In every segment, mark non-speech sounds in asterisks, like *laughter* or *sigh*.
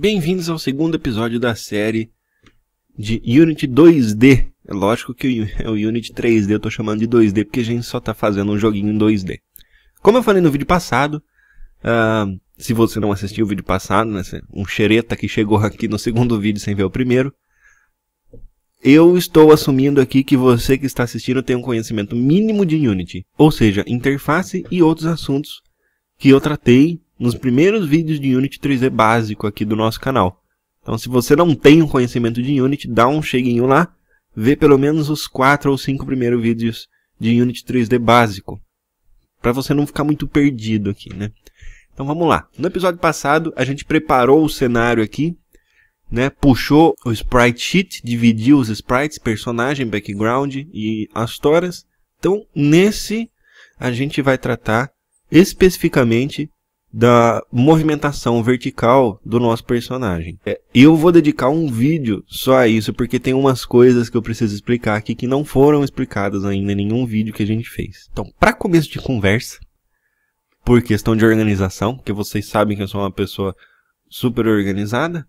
Bem-vindos ao segundo episódio da série de Unity 2D. É lógico que é o Unity 3D eu estou chamando de 2D porque a gente só está fazendo um joguinho em 2D. Como eu falei no vídeo passado, uh, se você não assistiu o vídeo passado, né, um xereta que chegou *laughs* aqui no segundo vídeo sem ver o primeiro, eu estou assumindo aqui que você que está assistindo tem um conhecimento mínimo de Unity, ou seja, interface e outros assuntos que eu tratei nos primeiros vídeos de Unity 3D é básico aqui do nosso canal. Então se você não tem um conhecimento de Unity, dá um cheguinho lá, vê pelo menos os 4 ou 5 primeiros vídeos de Unity 3D é básico, para você não ficar muito perdido aqui, né? Então vamos lá. No episódio passado a gente preparou o cenário aqui, né? Puxou o sprite sheet, dividiu os sprites, personagem, background e as toras. Então nesse a gente vai tratar especificamente da movimentação vertical do nosso personagem. É, eu vou dedicar um vídeo só a isso, porque tem umas coisas que eu preciso explicar aqui que não foram explicadas ainda em nenhum vídeo que a gente fez. Então, para começo de conversa, por questão de organização, que vocês sabem que eu sou uma pessoa super organizada,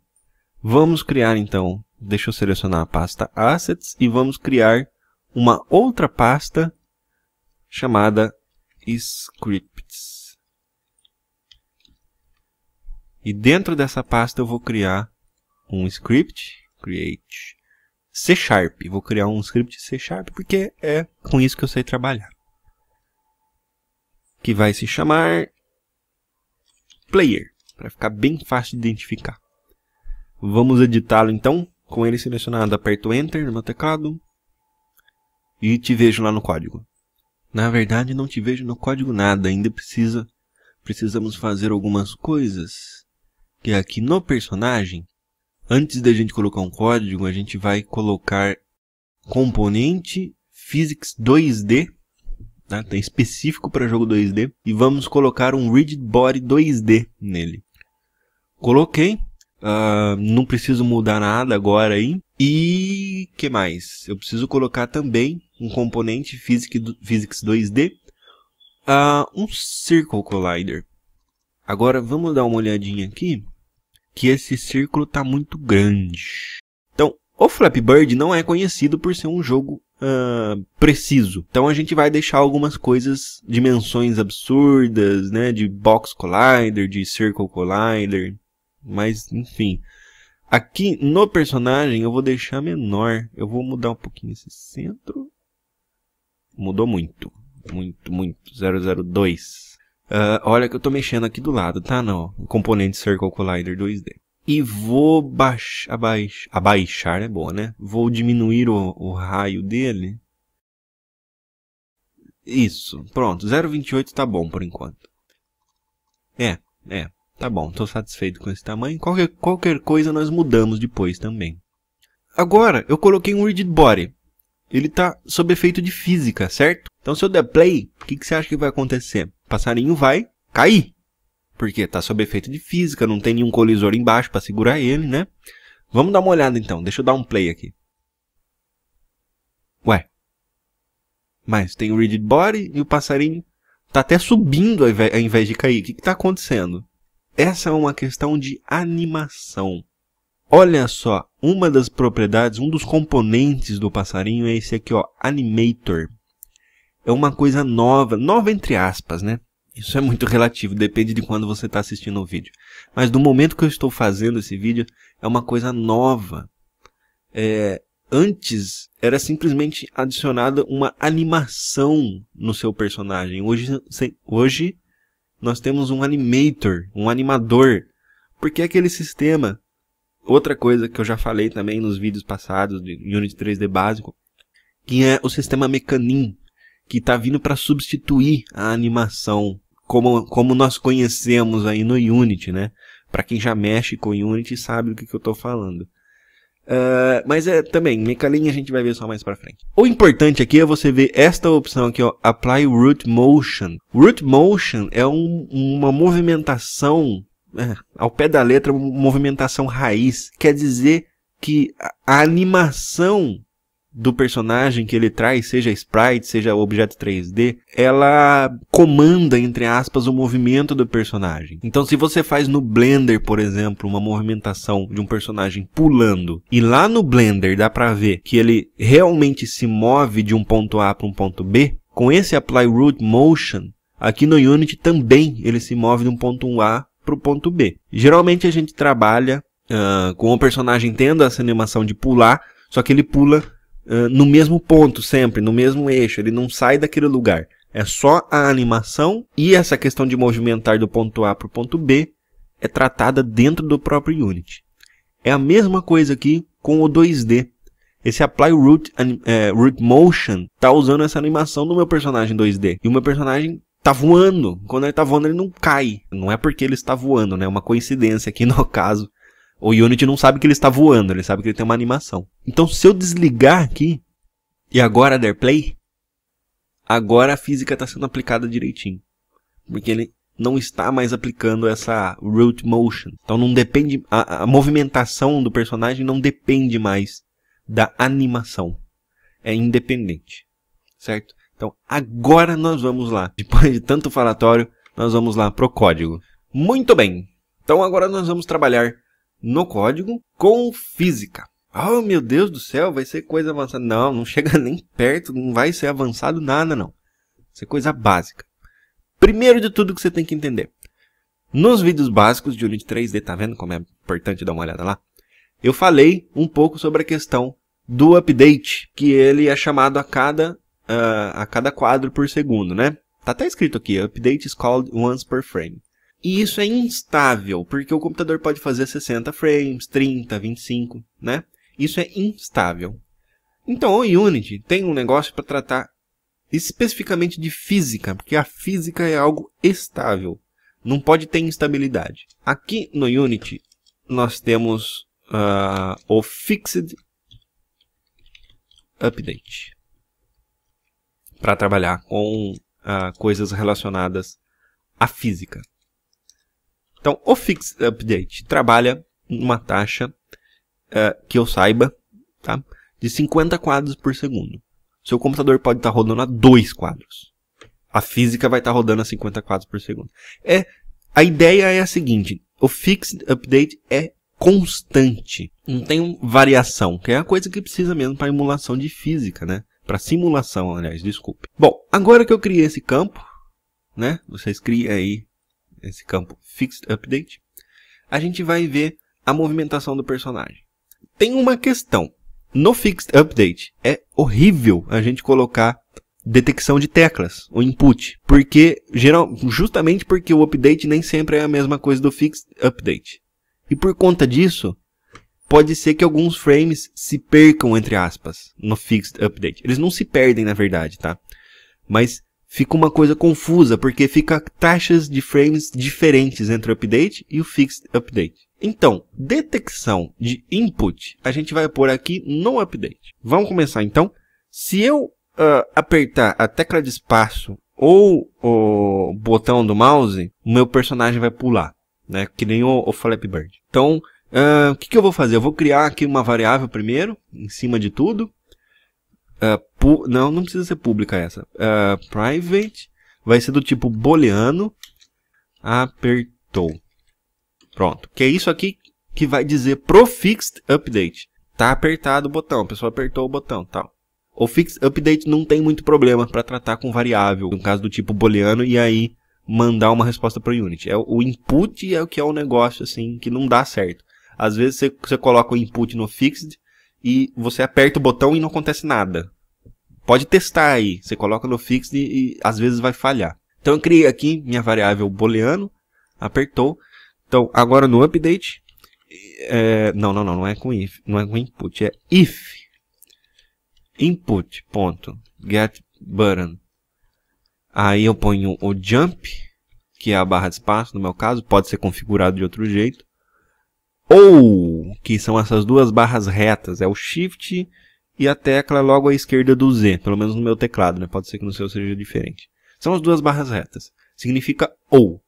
vamos criar então, deixa eu selecionar a pasta Assets e vamos criar uma outra pasta chamada Scripts. E dentro dessa pasta eu vou criar um script, create C Sharp. Vou criar um script C Sharp porque é com isso que eu sei trabalhar. Que vai se chamar player, para ficar bem fácil de identificar. Vamos editá-lo então, com ele selecionado, aperto Enter no meu teclado e te vejo lá no código. Na verdade, não te vejo no código nada, ainda precisa precisamos fazer algumas coisas que é aqui no personagem, antes da gente colocar um código, a gente vai colocar componente physics 2D, tá? Tem específico para jogo 2D e vamos colocar um rigid body 2D nele. Coloquei, uh, não preciso mudar nada agora aí. E que mais? Eu preciso colocar também um componente physics 2D, uh, ah, um circle collider. Agora vamos dar uma olhadinha aqui que esse círculo está muito grande. Então, o Flappy Bird não é conhecido por ser um jogo uh, preciso. Então a gente vai deixar algumas coisas, dimensões absurdas, né, de Box Collider, de Circle Collider, mas enfim. Aqui no personagem eu vou deixar menor. Eu vou mudar um pouquinho esse centro. Mudou muito. Muito, muito. 002. Uh, olha que eu tô mexendo aqui do lado, tá? Não. Componente Circle Collider 2D. E vou baixar. abaixar é boa, né? Vou diminuir o, o raio dele. Isso. Pronto. 0,28 tá bom por enquanto. É, é. Tá bom. Tô satisfeito com esse tamanho. Qualquer, qualquer coisa nós mudamos depois também. Agora, eu coloquei um rigid body. Ele tá sob efeito de física, certo? Então, se eu der play, o que, que você acha que vai acontecer? O passarinho vai cair. Porque está sob efeito de física, não tem nenhum colisor embaixo para segurar ele, né? Vamos dar uma olhada então. Deixa eu dar um play aqui. Ué. Mas tem o rigid body e o passarinho está até subindo ao invés de cair. O que está acontecendo? Essa é uma questão de animação. Olha só, uma das propriedades, um dos componentes do passarinho é esse aqui, ó, animator é uma coisa nova, nova entre aspas, né? Isso é muito relativo, depende de quando você está assistindo o vídeo. Mas do momento que eu estou fazendo esse vídeo, é uma coisa nova. É, antes era simplesmente adicionada uma animação no seu personagem. Hoje, hoje nós temos um animator, um animador. Porque é aquele sistema. Outra coisa que eu já falei também nos vídeos passados de Unity 3D básico, que é o sistema Mecanim, que está vindo para substituir a animação como, como nós conhecemos aí no Unity, né? Para quem já mexe com Unity sabe do que, que eu estou falando. Uh, mas é também, Mecalinha a gente vai ver só mais para frente. O importante aqui é você ver esta opção aqui, ó, Apply Root Motion. Root Motion é um, uma movimentação, é, ao pé da letra, movimentação raiz. Quer dizer que a animação do personagem que ele traz, seja sprite, seja objeto 3D, ela comanda, entre aspas, o movimento do personagem. Então, se você faz no Blender, por exemplo, uma movimentação de um personagem pulando, e lá no Blender dá pra ver que ele realmente se move de um ponto A para um ponto B, com esse Apply Root Motion, aqui no Unity também ele se move de um ponto A para o ponto B. Geralmente a gente trabalha uh, com o personagem tendo essa animação de pular, só que ele pula no mesmo ponto sempre, no mesmo eixo, ele não sai daquele lugar. É só a animação e essa questão de movimentar do ponto A para o ponto B é tratada dentro do próprio Unity. É a mesma coisa aqui com o 2D. Esse Apply Root, é, root Motion tá usando essa animação do meu personagem 2D. E o meu personagem tá voando. Quando ele tá voando, ele não cai. Não é porque ele está voando, né? É uma coincidência aqui *laughs* no caso. O Unity não sabe que ele está voando, ele sabe que ele tem uma animação. Então se eu desligar aqui e agora der play, agora a física está sendo aplicada direitinho. Porque ele não está mais aplicando essa root motion. Então não depende a, a movimentação do personagem não depende mais da animação. É independente. Certo? Então agora nós vamos lá. Depois de tanto falatório, nós vamos lá pro código. Muito bem. Então agora nós vamos trabalhar no código com física. Oh, meu Deus do céu, vai ser coisa avançada. Não, não chega *laughs* nem perto, não vai ser avançado nada, não. Isso é coisa básica. Primeiro de tudo que você tem que entender. Nos vídeos básicos de Unity 3D, tá vendo como é importante dar uma olhada lá? Eu falei um pouco sobre a questão do update, que ele é chamado a cada, uh, a cada quadro por segundo, né? Tá até escrito aqui, update is called once per frame. E isso é instável, porque o computador pode fazer 60 frames, 30, 25, né? Isso é instável. Então, o Unity tem um negócio para tratar especificamente de física, porque a física é algo estável. Não pode ter instabilidade. Aqui no Unity, nós temos uh, o Fixed Update para trabalhar com uh, coisas relacionadas à física. Então, o Fix Update trabalha uma taxa uh, que eu saiba tá? de 50 quadros por segundo. Seu computador pode estar tá rodando a 2 quadros. A física vai estar tá rodando a 50 quadros por segundo. É, a ideia é a seguinte: o Fixed Update é constante, não tem variação, que é a coisa que precisa mesmo para emulação de física, né? Para simulação, aliás, desculpe. Bom, agora que eu criei esse campo, né? Vocês criem aí esse campo Fixed Update, a gente vai ver a movimentação do personagem. Tem uma questão. No Fixed Update é horrível a gente colocar detecção de teclas, o input, porque geral, justamente porque o update nem sempre é a mesma coisa do Fixed Update. E por conta disso, pode ser que alguns frames se percam entre aspas no Fixed Update. Eles não se perdem na verdade, tá? Mas fica uma coisa confusa, porque fica taxas de frames diferentes entre o update e o fixed update. Então, detecção de input, a gente vai pôr aqui no update. Vamos começar então. Se eu uh, apertar a tecla de espaço ou o botão do mouse, o meu personagem vai pular, né? Que nem o, o Flappy Bird. Então, ah, o uh, que, que eu vou fazer? Eu vou criar aqui uma variável primeiro, em cima de tudo. Ah, não, não precisa ser pública essa. Uh, private vai ser do tipo booleano apertou. Pronto. Que é isso aqui que vai dizer pro fixed update. Tá apertado o botão, a pessoa apertou o botão, tal. O fixed update não tem muito problema para tratar com variável, no caso do tipo booleano e aí mandar uma resposta pro unit. É o input é o que é um negócio assim que não dá certo. Às vezes você, você coloca o input no fixed e você aperta o botão e não acontece nada. Pode testar aí, você coloca no fixed e, e às vezes vai falhar. Então eu criei aqui minha variável booleano, apertou. Então agora no update, é, não, não, não, não é com if, não é com input, é if input ponto get button. Aí eu ponho o jump, que é a barra de espaço no meu caso, pode ser configurado de outro jeito ou, que são essas duas barras retas, é o Shift e a tecla logo à esquerda do Z, pelo menos no meu teclado, né? Pode ser que no seu seja diferente. São as duas barras retas. Significa ou.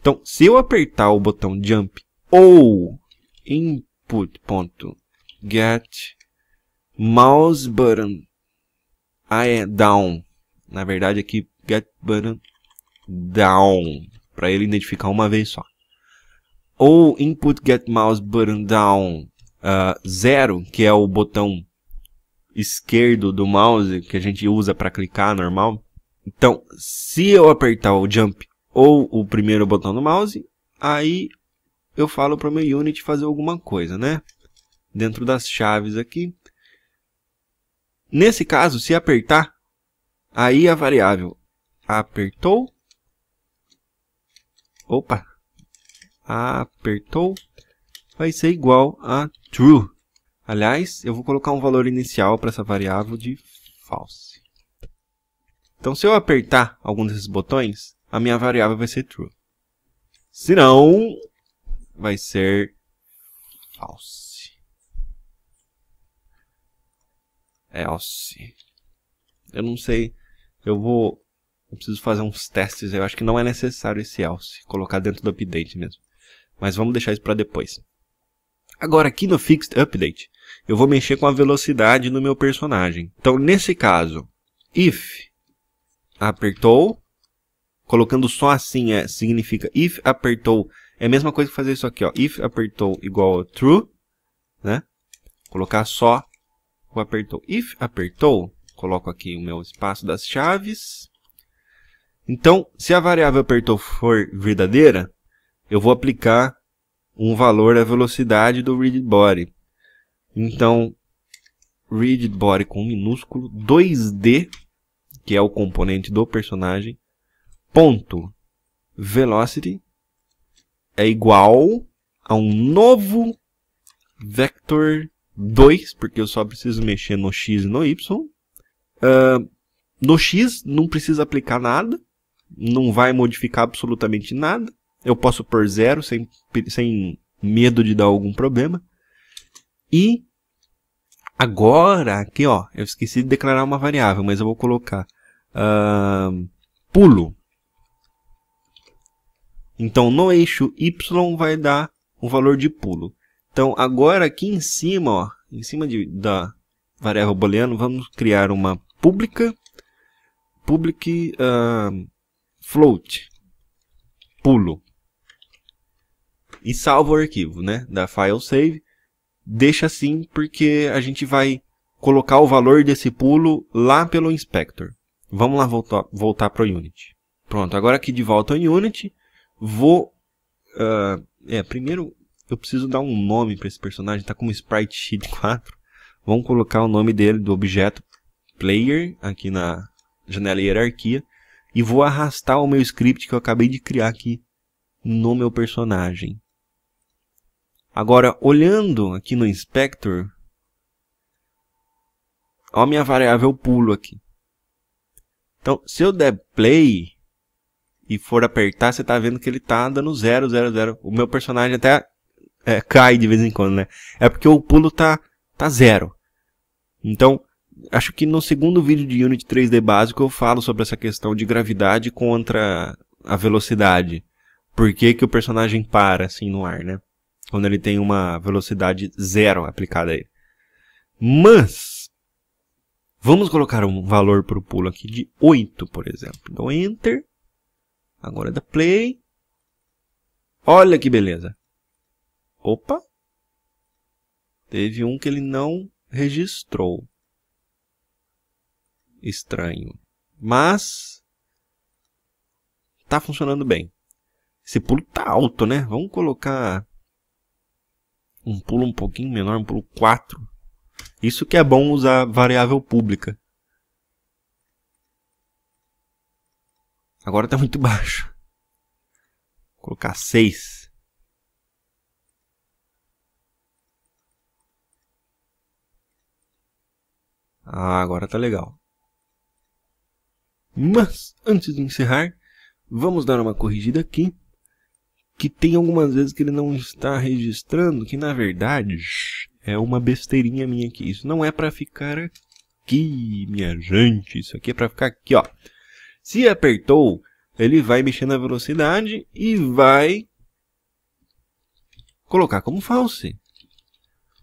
Então, se eu apertar o botão jump ou input ponto get mouse button I é down. Na verdade aqui get button down, para ele identificar uma vez só ou input get mouse button down uh, zero, que é o botão esquerdo do mouse que a gente usa para clicar normal. Então, se eu apertar o jump ou o primeiro botão do mouse, aí eu falo para o meu unit fazer alguma coisa, né? Dentro das chaves aqui. Nesse caso, se apertar, aí a variável apertou. Opa, apertou, vai ser igual a true. Aliás, eu vou colocar um valor inicial para essa variável de false. Então, se eu apertar algum desses botões, a minha variável vai ser true. Se não, vai ser false. Else. É eu não sei, eu vou eu preciso fazer uns testes, eu acho que não é necessário esse else, colocar dentro do update mesmo mas vamos deixar isso para depois. Agora aqui no Fixed Update, eu vou mexer com a velocidade no meu personagem. Então nesse caso, if apertou, colocando só assim é, significa if apertou, é a mesma coisa que fazer isso aqui, ó, if apertou igual true, né? Colocar só o apertou. If apertou, coloco aqui o meu espaço das chaves. Então, se a variável apertou for verdadeira, eu vou aplicar um valor à velocidade do read body. Então, read body com minúsculo 2D, que é o componente do personagem, ponto velocity é igual a um novo vector 2, porque eu só preciso mexer no x e no y. Uh, no x não precisa aplicar nada, não vai modificar absolutamente nada eu posso pôr zero sem, sem medo de dar algum problema. E agora, aqui ó, eu esqueci de declarar uma variável, mas eu vou colocar uh, pulo. Então no eixo Y vai dar o valor de pulo. Então agora aqui em cima, ó, em cima de, da variável booleana, vamos criar uma pública public uh, float pulo e salva o arquivo, né, da file save. Deixa assim porque a gente vai colocar o valor desse pulo lá pelo inspector. Vamos lá voltar, voltar para o Unity. Pronto, agora aqui de volta ao Unity, vou... Uh, é, primeiro eu preciso dar um nome para esse personagem, está um Sprite Sheet 4. Vamos colocar o nome dele do objeto player aqui na janela hierarquia e vou arrastar o meu script que eu acabei de criar aqui no meu personagem. Agora, olhando aqui no inspector, olha a minha variável pulo aqui. Então, se eu der play e for apertar, você está vendo que ele está dando 0, 0, 0. O meu personagem até é, cai de vez em quando, né? É porque o pulo está tá zero. Então, acho que no segundo vídeo de Unity 3D básico eu falo sobre essa questão de gravidade contra a velocidade. Por que, que o personagem para assim no ar, né? quando ele tem uma velocidade zero aplicada aí, Mas, vamos colocar um valor para o pulo aqui de 8, por exemplo. Então, Enter. Agora é dá Play. Olha que beleza. Opa. Teve um que ele não registrou. Estranho. Mas, tá funcionando bem. Esse pulo tá alto, né? Vamos colocar um pulo um pouquinho menor, um pulo 4. Isso que é bom usar variável pública. Agora está muito *laughs* baixo. Vou colocar 6. Ah, agora está legal. Mas, antes de encerrar, vamos dar uma corrigida aqui que tem algumas vezes que ele não está registrando, que na verdade é uma besteirinha minha aqui. Isso não é para ficar aqui, minha gente. Isso aqui é para ficar aqui, ó. Se apertou, ele vai mexer na velocidade e vai colocar como false.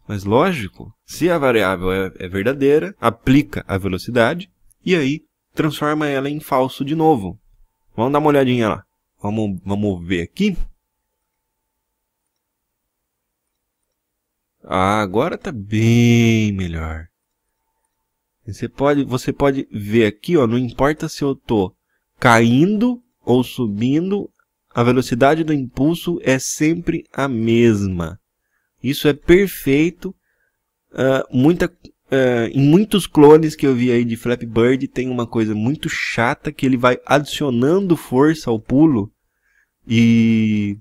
Mas lógico, se a variável é, é verdadeira, aplica a velocidade e aí transforma ela em falso de novo. Vamos dar uma olhadinha lá. Vamos, vamos ver aqui. Ah, agora está bem melhor. Você pode, você pode ver aqui, ó, não importa se eu estou caindo ou subindo, a velocidade do impulso é sempre a mesma. Isso é perfeito. Uh, muita, uh, em muitos clones que eu vi aí de Flappy Bird tem uma coisa muito chata que ele vai adicionando força ao pulo e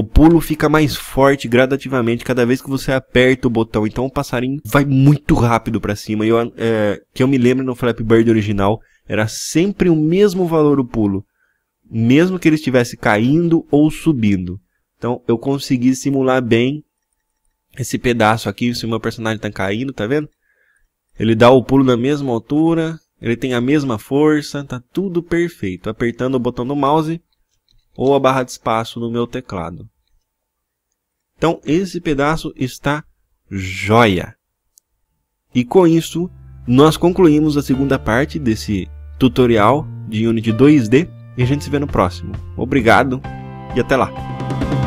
o pulo fica mais forte gradativamente cada vez que você aperta o botão. Então o passarinho vai muito rápido para cima. E eu, é, que eu me lembro no Flap Bird original, era sempre o mesmo valor o pulo. Mesmo que ele estivesse caindo ou subindo. Então eu consegui simular bem esse pedaço aqui. Se o meu personagem tá caindo, tá vendo? Ele dá o pulo na mesma altura, ele tem a mesma força, tá tudo perfeito. Apertando o botão do mouse, ou a barra de espaço no meu teclado. Então, esse pedaço está joia. E com isso, nós concluímos a segunda parte desse tutorial de Unity 2D e a gente se vê no próximo. Obrigado e até lá!